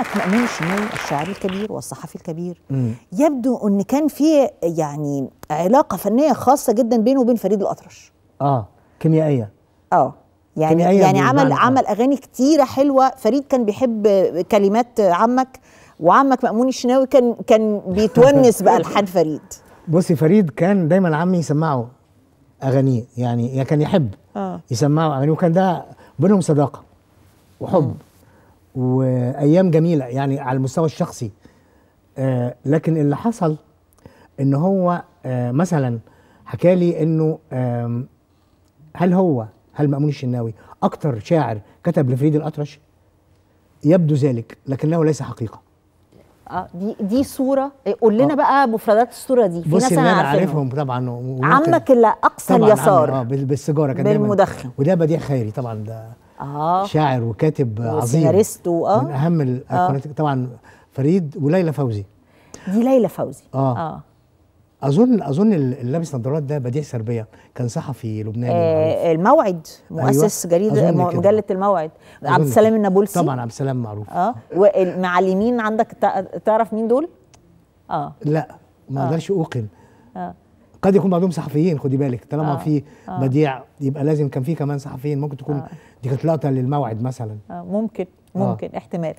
محمد مأمون الشناوي الشاعر الكبير والصحفي الكبير مم. يبدو ان كان في يعني علاقه فنيه خاصه جدا بينه وبين فريد الاطرش اه كيميائيه اه يعني يعني عمل آه. عمل اغاني كتيره حلوه فريد كان بيحب كلمات عمك وعمك مأمون الشناوي كان كان بيتونس بألحان فريد بصي فريد كان دايما عمي يسمعه اغانيه يعني كان يحب آه. يسمعه اغانيه وكان ده بينهم صداقه وحب وايام جميله يعني على المستوى الشخصي آه، لكن اللي حصل ان هو آه، مثلا حكى لي انه هل هو هل مأمون الشناوي اكتر شاعر كتب لفريد الاطرش يبدو ذلك لكنه ليس حقيقه اه دي دي صوره قول لنا آه. بقى مفردات الصوره دي في ناس انا عارفهم طبعا عمك اللي اقصى اليسار اه بالسيجاره كان بالمدخن وده بديع خيري طبعا ده آه. شاعر وكاتب عظيم وسيناريسته آه. من اهم الايقونات آه. طبعا فريد وليلى فوزي دي ليلى فوزي اه, آه. اظن اظن اللي لابس نظارات ده بديع سربيه كان صحفي لبناني آه الموعد أيوة. مؤسس أيوة. جريده مجله الموعد عبد السلام النابلسي طبعا عبد السلام معروف اه والمعلمين عندك تعرف مين دول؟ اه لا ما اقدرش آه. اوقن آه. آه. قد يكون بعضهم صحفيين خدي بالك طالما آه في آه بديع يبقى لازم كان في كمان صحفيين ممكن تكون آه دي كانت لقطه للموعد مثلا آه ممكن ممكن آه احتمال